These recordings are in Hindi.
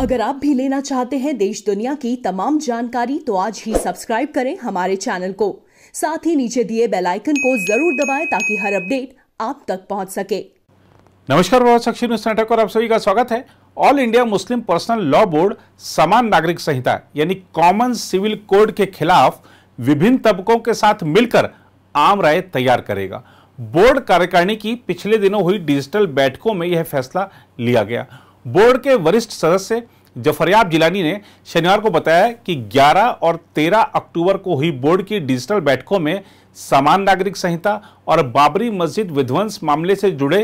अगर आप भी लेना चाहते हैं देश दुनिया की तमाम जानकारी तो आज ही सब्सक्राइब करें हमारे चैनल को साथ ही नीचे दिए बेल आइकन को जरूर दबाएं ताकि हर अपडेट आप तक पहुंच सके नमस्कार न्यूज नेटवर्क और आप सभी का स्वागत है ऑल इंडिया मुस्लिम पर्सनल लॉ बोर्ड समान नागरिक संहिता यानी कॉमन सिविल कोड के खिलाफ विभिन्न तबकों के साथ मिलकर आम राय तैयार करेगा बोर्ड कार्यकारिणी की पिछले दिनों हुई डिजिटल बैठकों में यह फैसला लिया गया बोर्ड के वरिष्ठ सदस्य जफरयाब जिलानी ने शनिवार को बताया कि 11 और 13 अक्टूबर को हुई बोर्ड की डिजिटल बैठकों में समान नागरिक संहिता और बाबरी मस्जिद विध्वंस मामले से जुड़े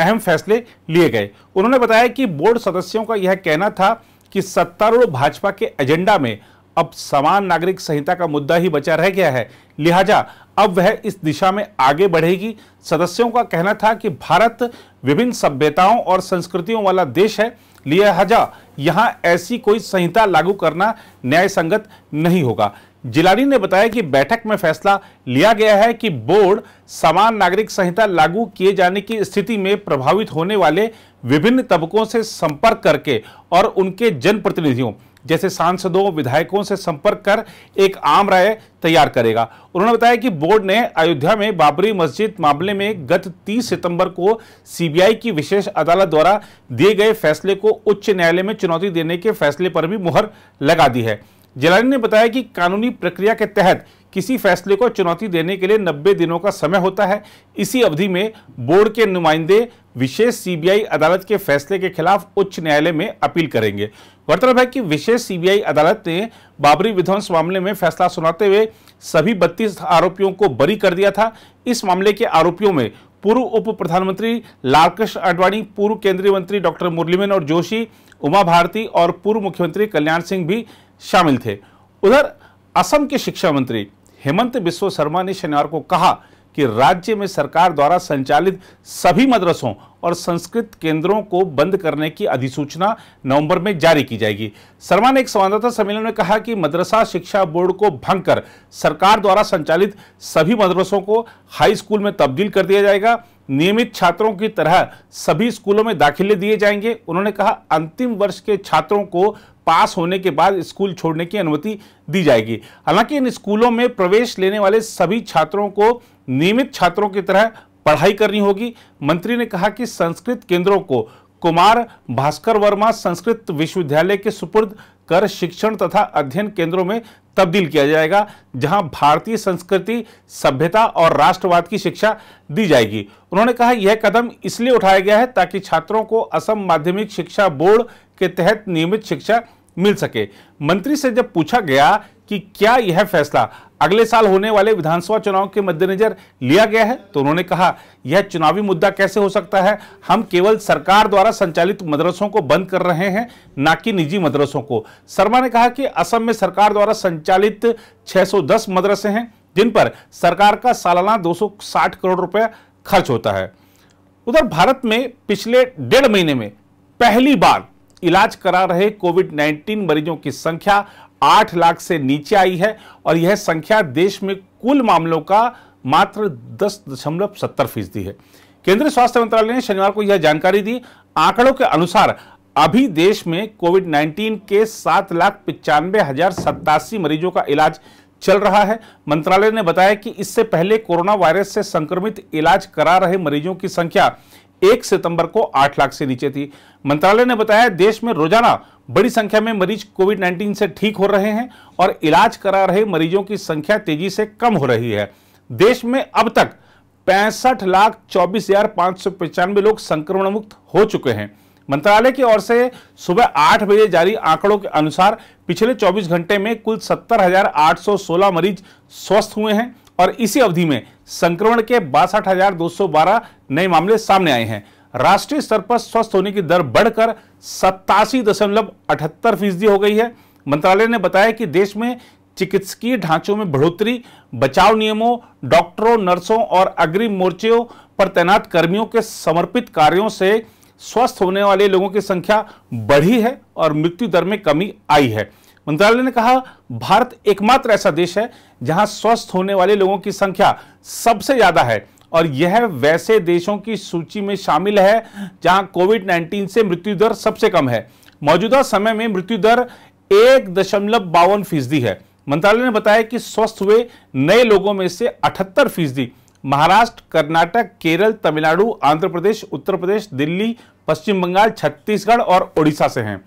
अहम फैसले लिए गए उन्होंने बताया कि बोर्ड सदस्यों का यह कहना था कि सत्तारूढ़ भाजपा के एजेंडा में अब समान नागरिक संहिता का मुद्दा ही बचा रह गया है लिहाजा अब वह इस दिशा में आगे बढ़ेगी सदस्यों का कहना था कि भारत विभिन्न सभ्यताओं और संस्कृतियों वाला देश है लिहाजा यहाँ ऐसी कोई संहिता लागू करना न्याय संगत नहीं होगा जिलानी ने बताया कि बैठक में फैसला लिया गया है कि बोर्ड समान नागरिक संहिता लागू किए जाने की स्थिति में प्रभावित होने वाले विभिन्न तबकों से संपर्क करके और उनके जनप्रतिनिधियों जैसे सांसदों विधायकों से संपर्क कर एक आम राय तैयार करेगा उन्होंने बताया कि बोर्ड ने अयोध्या में बाबरी मस्जिद मामले में गत 30 सितंबर को सीबीआई की विशेष अदालत द्वारा दिए गए फैसले को उच्च न्यायालय में चुनौती देने के फैसले पर भी मुहर लगा दी है जलानी ने बताया कि कानूनी प्रक्रिया के तहत किसी फैसले को चुनौती देने के लिए 90 दिनों का समय होता है इसी अवधि में बोर्ड के नुमाइंदे विशेष सीबीआई अदालत के फैसले के खिलाफ उच्च न्यायालय में अपील करेंगे गौरतलब है कि विशेष सीबीआई अदालत ने बाबरी विध्वंस मामले में फैसला सुनाते हुए सभी बत्तीस आरोपियों को बरी कर दिया था इस मामले के आरोपियों में पूर्व उप प्रधानमंत्री लालकृष्ण आडवाणी पूर्व केंद्रीय मंत्री डॉक्टर मुरलीमन और जोशी उमा भारती और पूर्व मुख्यमंत्री कल्याण सिंह भी शामिल थे उधर असम के शिक्षा मंत्री हेमंत बिश्व शर्मा ने शनिवार को कहा कि राज्य में सरकार द्वारा संचालित सभी मदरसों और संस्कृत केंद्रों को बंद करने की अधिसूचना नवंबर में जारी की जाएगी शर्मा ने एक संवाददाता सम्मेलन में कहा कि मदरसा शिक्षा बोर्ड को भंग कर सरकार द्वारा संचालित सभी मदरसों को हाई स्कूल में तब्दील कर दिया जाएगा नियमित छात्रों की तरह सभी स्कूलों में दाखिले दिए जाएंगे उन्होंने कहा अंतिम वर्ष के छात्रों को पास होने के बाद स्कूल छोड़ने की अनुमति दी जाएगी हालांकि इन स्कूलों में प्रवेश लेने वाले सभी छात्रों को नियमित छात्रों की तरह पढ़ाई करनी होगी मंत्री ने कहा कि संस्कृत केंद्रों को कुमार भास्कर वर्मा संस्कृत विश्वविद्यालय के सुपुर्द कर शिक्षण तथा अध्ययन केंद्रों में तब्दील किया जाएगा जहां भारतीय संस्कृति सभ्यता और राष्ट्रवाद की शिक्षा दी जाएगी उन्होंने कहा यह कदम इसलिए उठाया गया है ताकि छात्रों को असम माध्यमिक शिक्षा बोर्ड के तहत नियमित शिक्षा मिल सके मंत्री से जब पूछा गया कि क्या यह फैसला अगले साल होने वाले विधानसभा चुनाव के मद्देनजर लिया गया है तो उन्होंने कहा यह चुनावी मुद्दा कैसे हो सकता है हम केवल सरकार द्वारा संचालित मदरसों को बंद कर रहे हैं ना कि निजी मदरसों को शर्मा ने कहा कि असम में सरकार द्वारा संचालित 610 मदरसे हैं जिन पर सरकार का सालाना 260 करोड़ रुपए खर्च होता है उधर भारत में पिछले डेढ़ महीने में पहली बार इलाज करा रहे कोविड 19 मरीजों की संख्या 8 लाख से नीचे आई है और यह संख्या देश में कुल मामलों का मात्र दस दशमलव सत्तर फीसदी है केंद्रीय स्वास्थ्य मंत्रालय ने शनिवार को यह जानकारी दी आंकड़ों के अनुसार अभी देश में कोविड 19 के सात लाख पिचानवे हजार सत्तासी मरीजों का इलाज चल रहा है मंत्रालय ने बताया कि इससे पहले कोरोना वायरस से संक्रमित इलाज करा रहे मरीजों की संख्या एक सितंबर को आठ लाख से नीचे थी मंत्रालय ने बताया देश में रोजाना बड़ी संख्या में मरीज कोविड 19 से ठीक हो रहे हैं और इलाज करा रहे मरीजों की संख्या तेजी से कम हो रही है देश में अब तक पैंसठ लाख चौबीस हजार पाँच सौ पचानवे लोग संक्रमण मुक्त हो चुके हैं मंत्रालय की ओर से सुबह आठ बजे जारी आंकड़ों के अनुसार पिछले 24 घंटे में कुल सत्तर हजार आठ सौ सोलह मरीज स्वस्थ हुए हैं और इसी अवधि में संक्रमण के बासठ नए मामले सामने आए हैं राष्ट्रीय स्तर पर स्वस्थ होने की दर बढ़कर सत्तासी दशमलव अठहत्तर फीसदी हो गई है मंत्रालय ने बताया कि देश में चिकित्सकीय ढांचों में बढ़ोतरी बचाव नियमों डॉक्टरों नर्सों और अग्रिम मोर्चों पर तैनात कर्मियों के समर्पित कार्यों से स्वस्थ होने वाले लोगों की संख्या बढ़ी है और मृत्यु दर में कमी आई है मंत्रालय ने कहा भारत एकमात्र ऐसा देश है जहां स्वस्थ होने वाले लोगों की संख्या सबसे ज्यादा है और यह वैसे देशों की सूची में शामिल है जहां कोविड 19 से मृत्यु दर सबसे कम है मौजूदा समय में मृत्यु दर एक दशमलव बावन फीसदी है मंत्रालय ने बताया कि स्वस्थ हुए नए लोगों में से अठहत्तर फीसदी महाराष्ट्र कर्नाटक केरल तमिलनाडु आंध्र प्रदेश उत्तर प्रदेश दिल्ली पश्चिम बंगाल छत्तीसगढ़ और ओडिशा से हैं